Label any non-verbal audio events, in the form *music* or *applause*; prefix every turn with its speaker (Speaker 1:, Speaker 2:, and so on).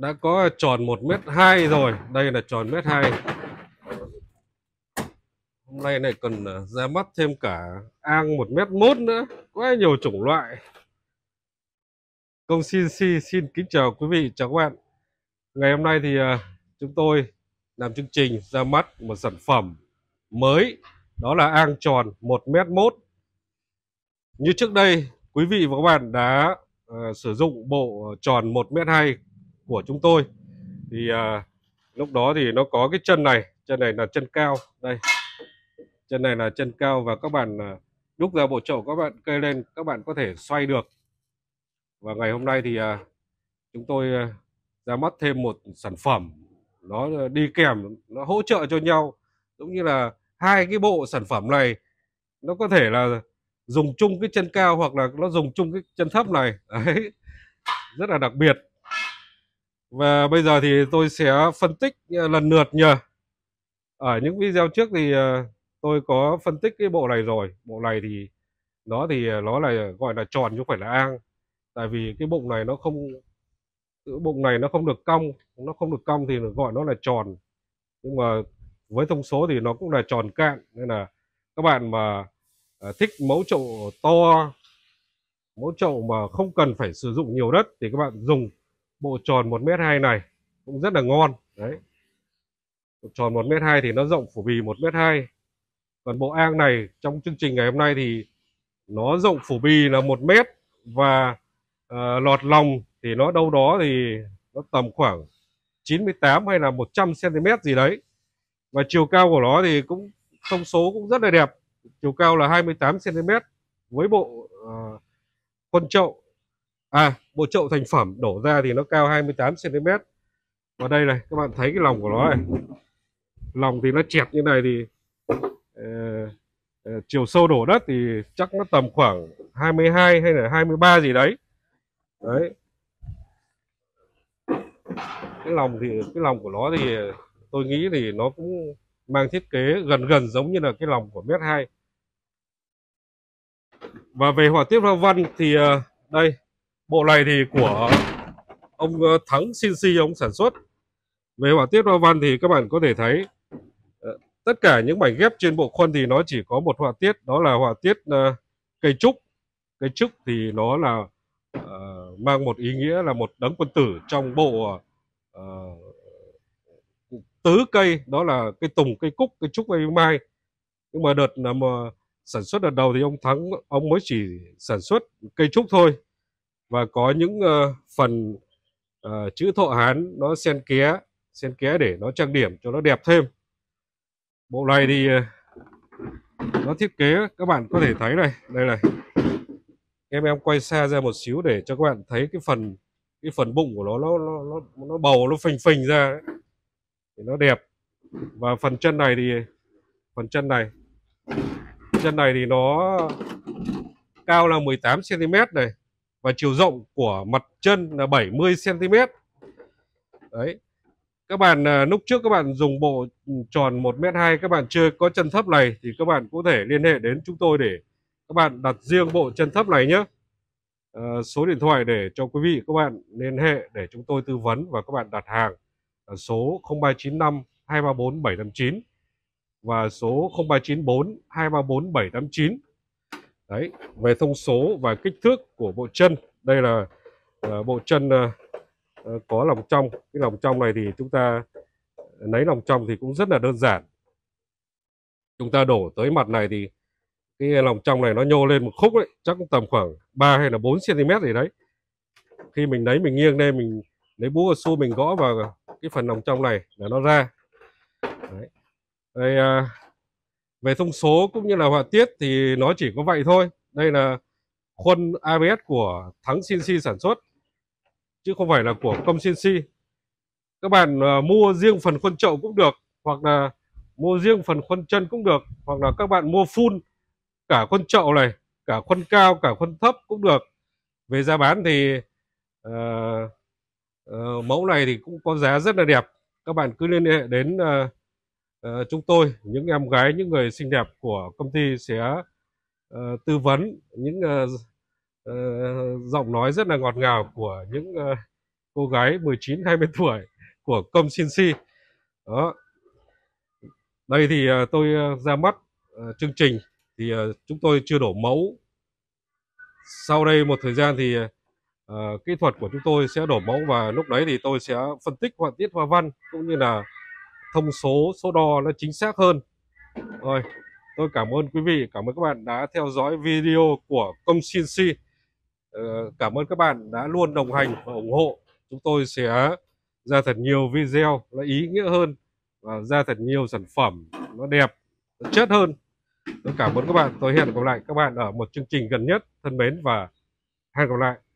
Speaker 1: đã có tròn 1 mét 2 rồi đây là tròn mét 2 hôm nay này cần ờ, ra mắt thêm cả ang 1 mét 1 nữa quá nhiều chủng loại công xin xin xin kính chào quý vị chào các bạn ngày hôm nay thì ờ, chúng tôi làm chương trình ra mắt một sản phẩm mới đó là ang tròn 1 mét 1 như trước đây quý vị và các bạn đã uh, sử dụng bộ tròn 1 mét 2 của chúng tôi thì à, lúc đó thì nó có cái chân này chân này là chân cao đây chân này là chân cao và các bạn à, đúc ra bộ chậu các bạn cây lên các bạn có thể xoay được và ngày hôm nay thì à, chúng tôi à, ra mắt thêm một sản phẩm nó đi kèm nó hỗ trợ cho nhau cũng như là hai cái bộ sản phẩm này nó có thể là dùng chung cái chân cao hoặc là nó dùng chung cái chân thấp này *laughs* đấy rất là đặc biệt và bây giờ thì tôi sẽ phân tích ờ, lần lượt nhờ. Ở những video trước thì ờ, tôi có phân tích cái bộ này rồi. Bộ này thì nó thì ờ, nó là gọi là tròn chứ không phải là an Tại vì cái bụng này nó không bụng này nó không được cong, nó không được cong thì gọi nó là tròn. Nhưng mà với thông số thì nó cũng là tròn cạn nên là các bạn mà thích mẫu chậu to mẫu chậu mà không cần phải sử dụng nhiều đất thì các bạn dùng bộ tròn 1 m hai này cũng rất là ngon đấy bộ tròn 1 m hai thì nó rộng phủ bì 1 m hai còn bộ an này trong chương trình ngày hôm nay thì nó rộng phủ bì là 1 mét và uh, lọt lòng thì nó đâu đó thì nó tầm khoảng 98 hay là 100 cm gì đấy và chiều cao của nó thì cũng thông số cũng rất là đẹp chiều cao là 28 cm với bộ uh, quân chậu à bộ chậu thành phẩm đổ ra thì nó cao 28 cm và đây này các bạn thấy cái lòng của nó này lòng thì nó chẹp như này thì uh, uh, chiều sâu đổ đất thì chắc nó tầm khoảng 22 hay là 23 gì đấy đấy cái lòng thì cái lòng của nó thì tôi nghĩ thì nó cũng mang thiết kế gần gần giống như là cái lòng của mét 2 và về họa tiết hoa văn thì uh, đây bộ này thì của ông ờ, Thắng Shinsi ông sản xuất về họa tiết hoa văn thì các bạn có thể thấy ờ, tất cả những mảnh ghép trên bộ khuôn thì nó chỉ có một họa tiết đó là họa tiết ờ, cây trúc cây trúc thì nó là uh, mang một ý nghĩa là một đấng quân tử trong bộ uh, tứ cây đó là cây tùng cây cúc cây trúc cây mai nhưng mà đợt là mà sản xuất đợt đầu thì ông thắng ông mới chỉ sản xuất cây trúc thôi và có những uh, phần uh, chữ thọ hán nó xen ké xen ké để nó trang điểm cho nó đẹp thêm bộ này thì uh, nó thiết kế các bạn có thể thấy này đây này em em quay xa ra một xíu để cho các bạn thấy cái phần cái phần bụng của nó nó nó nó, nó bầu nó phình phình ra đấy. thì nó đẹp và phần chân này thì phần chân này chân này thì nó cao là 18 cm này và chiều rộng của mặt chân là 70 cm. Đấy. Các bạn à, lúc trước các bạn dùng bộ tròn 1 m hai các bạn chưa có chân thấp này thì các bạn có thể liên hệ đến chúng tôi để các bạn đặt riêng bộ chân thấp này nhé. À, số điện thoại để cho quý vị các bạn liên hệ để chúng tôi tư vấn và các bạn đặt hàng à, số 0395 234 759 và số 0394 234 789 đấy về thông số và kích thước của bộ chân đây là uh, bộ chân uh, có lòng trong cái lòng trong này thì chúng ta lấy lòng trong thì cũng rất là đơn giản chúng ta đổ tới mặt này thì cái lòng trong này nó nhô lên một khúc ấy chắc cũng tầm khoảng 3 hay là 4 cm gì đấy khi mình lấy mình nghiêng lên mình lấy búa xu mình gõ vào cái phần lòng trong này là nó ra đấy. đây uh, về thông số cũng như là họa tiết thì nó chỉ có vậy thôi đây là khuôn ABS của Thắng CNC sản xuất chứ không phải là của công CNC các bạn à, mua riêng phần khuôn chậu cũng được hoặc là mua riêng phần khuôn chân cũng được hoặc là các bạn mua full cả khuôn chậu này cả khuôn cao cả khuôn thấp cũng được về giá bán thì uh, uh, mẫu này thì cũng có giá rất là đẹp các bạn cứ liên hệ đến uh, Ờ, chúng tôi những em gái những người xinh đẹp của công ty sẽ uh, tư vấn những uh, uh, giọng nói rất là ngọt ngào của những uh, cô gái 19 20 *laughs* tuổi của công Sin Si. Đó. Đây thì uh, tôi ra mắt uh, chương trình thì uh, chúng tôi chưa đổ mẫu. Sau đây một thời gian thì uh, kỹ thuật của chúng tôi sẽ đổ mẫu và lúc đấy thì tôi sẽ phân tích họa tiết hoa văn cũng như là thông số số đo nó chính xác hơn rồi tôi cảm ơn quý vị cảm ơn các bạn đã theo dõi video của công CNC ờ, cảm ơn các bạn đã luôn đồng hành và ủng hộ chúng tôi sẽ ra thật nhiều video nó ý nghĩa hơn và ra thật nhiều sản phẩm nó đẹp nó chất hơn tôi cảm ơn các bạn tôi hẹn gặp lại các bạn ở một chương trình gần nhất thân mến và hẹn gặp lại